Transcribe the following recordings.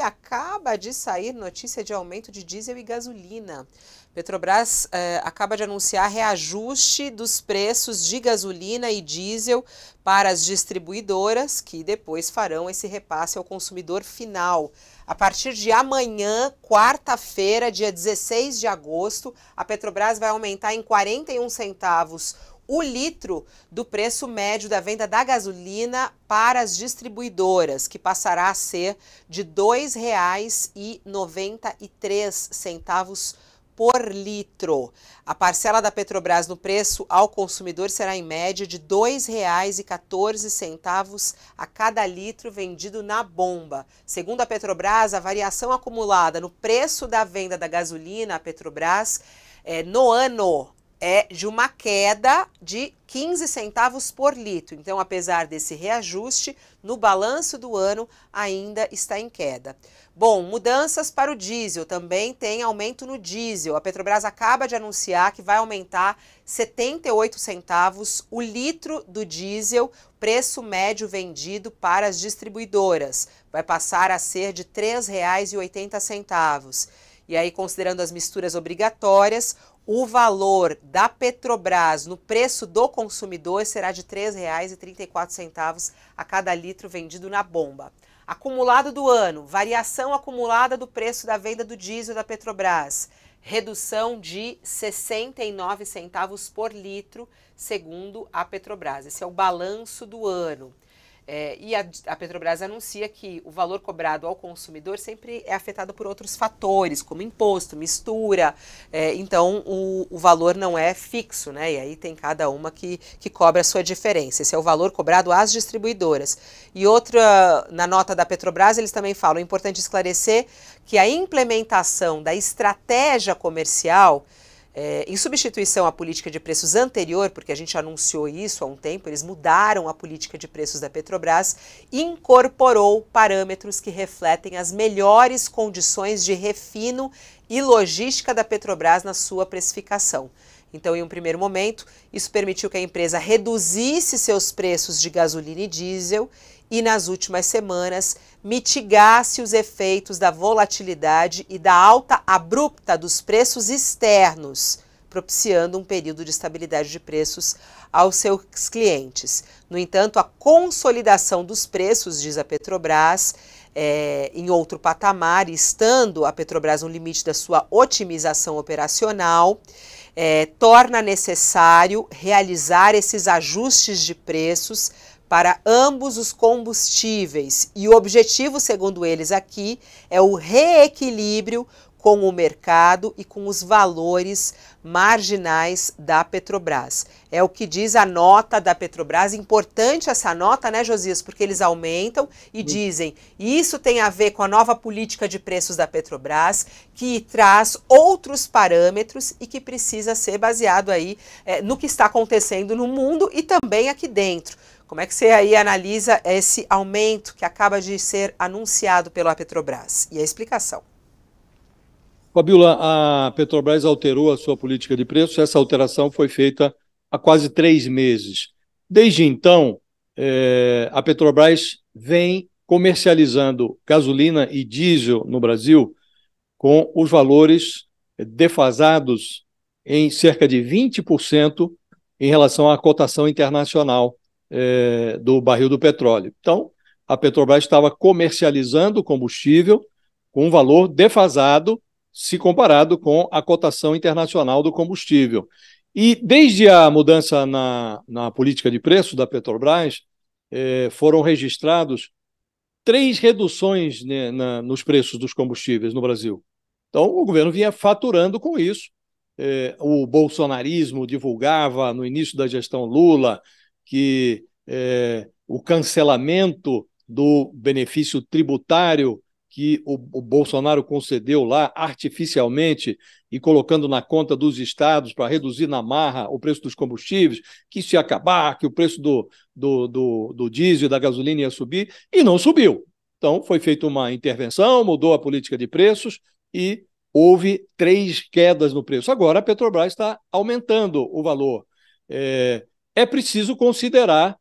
acaba de sair notícia de aumento de diesel e gasolina. Petrobras eh, acaba de anunciar reajuste dos preços de gasolina e diesel para as distribuidoras, que depois farão esse repasse ao consumidor final. A partir de amanhã, quarta-feira, dia 16 de agosto, a Petrobras vai aumentar em 41 centavos o litro do preço médio da venda da gasolina para as distribuidoras, que passará a ser de R$ 2,93 por litro. A parcela da Petrobras no preço ao consumidor será em média de R$ 2,14 a cada litro vendido na bomba. Segundo a Petrobras, a variação acumulada no preço da venda da gasolina à Petrobras é, no ano é de uma queda de 15 centavos por litro. Então, apesar desse reajuste, no balanço do ano ainda está em queda. Bom, mudanças para o diesel, também tem aumento no diesel. A Petrobras acaba de anunciar que vai aumentar 78 centavos o litro do diesel, preço médio vendido para as distribuidoras. Vai passar a ser de R$ 3,80. E aí, considerando as misturas obrigatórias, o valor da Petrobras no preço do consumidor será de R$ 3,34 a cada litro vendido na bomba. Acumulado do ano, variação acumulada do preço da venda do diesel da Petrobras, redução de 69 centavos por litro, segundo a Petrobras. Esse é o balanço do ano. É, e a, a, Petrobras anuncia que o valor cobrado ao consumidor sempre é afetado por outros fatores, como imposto, mistura. É, então, o, o, valor não é fixo, né? E aí tem cada uma que, que cobra a sua diferença. Esse é o valor cobrado às distribuidoras. E outra, na nota da Petrobras, eles também falam: é importante esclarecer que a implementação da estratégia comercial é, em substituição à política de preços anterior, porque a gente anunciou isso há um tempo, eles mudaram a política de preços da Petrobras, incorporou parâmetros que refletem as melhores condições de refino e logística da Petrobras na sua precificação. Então, em um primeiro momento, isso permitiu que a empresa reduzisse seus preços de gasolina e diesel e, nas últimas semanas, mitigasse os efeitos da volatilidade e da alta abrupta dos preços externos, propiciando um período de estabilidade de preços aos seus clientes. No entanto, a consolidação dos preços, diz a Petrobras, é, em outro patamar, estando a Petrobras no limite da sua otimização operacional, é, torna necessário realizar esses ajustes de preços para ambos os combustíveis. E o objetivo, segundo eles aqui, é o reequilíbrio com o mercado e com os valores marginais da Petrobras. É o que diz a nota da Petrobras. Importante essa nota, né, Josias? Porque eles aumentam e dizem isso tem a ver com a nova política de preços da Petrobras, que traz outros parâmetros e que precisa ser baseado aí é, no que está acontecendo no mundo e também aqui dentro. Como é que você aí analisa esse aumento que acaba de ser anunciado pela Petrobras? E a explicação. Fabiola, a Petrobras alterou a sua política de preços. Essa alteração foi feita há quase três meses. Desde então, é, a Petrobras vem comercializando gasolina e diesel no Brasil com os valores defasados em cerca de 20% em relação à cotação internacional é, do barril do petróleo. Então, a Petrobras estava comercializando combustível com um valor defasado se comparado com a cotação internacional do combustível. E desde a mudança na, na política de preço da Petrobras, eh, foram registrados três reduções né, na, nos preços dos combustíveis no Brasil. Então, o governo vinha faturando com isso. Eh, o bolsonarismo divulgava no início da gestão Lula que eh, o cancelamento do benefício tributário que o, o Bolsonaro concedeu lá artificialmente e colocando na conta dos estados para reduzir na marra o preço dos combustíveis, que se acabar, que o preço do, do, do, do diesel e da gasolina ia subir, e não subiu. Então, foi feita uma intervenção, mudou a política de preços e houve três quedas no preço. Agora, a Petrobras está aumentando o valor. É, é preciso considerar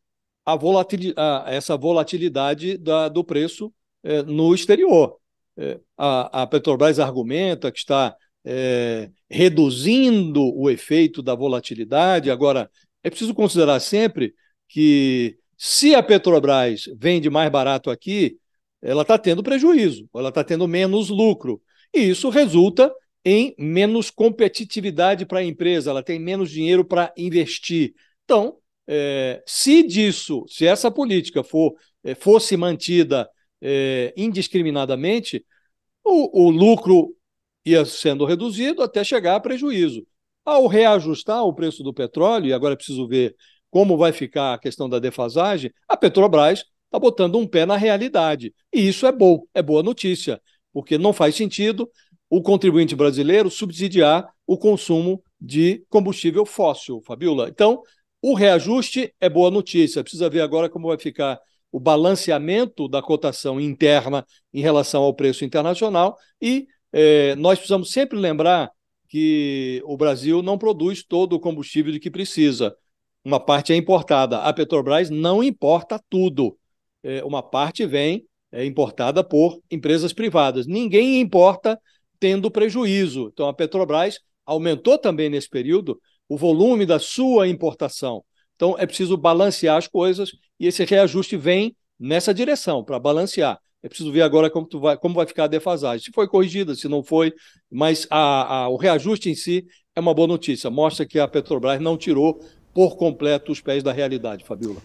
a volatil, a, essa volatilidade da, do preço é, no exterior. É, a, a, Petrobras argumenta que está é, reduzindo o efeito da volatilidade. Agora, é preciso considerar sempre que se a Petrobras vende mais barato aqui, ela está tendo prejuízo, ela está tendo menos lucro. E isso resulta em menos competitividade para a empresa, ela tem menos dinheiro para investir. Então, é, se disso, se essa política for, é, fosse mantida é, indiscriminadamente, o, o lucro ia sendo reduzido até chegar a prejuízo. Ao reajustar o preço do petróleo, e agora é preciso ver como vai ficar a questão da defasagem, a Petrobras está botando um pé na realidade. E isso é bom, é boa notícia, porque não faz sentido o contribuinte brasileiro subsidiar o consumo de combustível fóssil, Fabiola. Então, o reajuste é boa notícia. Precisa ver agora como vai ficar o balanceamento da cotação interna em relação ao preço internacional e é, nós precisamos sempre lembrar que o Brasil não produz todo o combustível de que precisa. Uma parte é importada. A Petrobras não importa tudo. É, uma parte vem é importada por empresas privadas. Ninguém importa tendo prejuízo. Então a Petrobras aumentou também nesse período o volume da sua importação. Então é preciso balancear as coisas e esse reajuste vem nessa direção, para balancear. É preciso ver agora como, tu vai, como vai ficar a defasagem, se foi corrigida, se não foi, mas a, a, o reajuste em si é uma boa notícia, mostra que a Petrobras não tirou por completo os pés da realidade, Fabiola.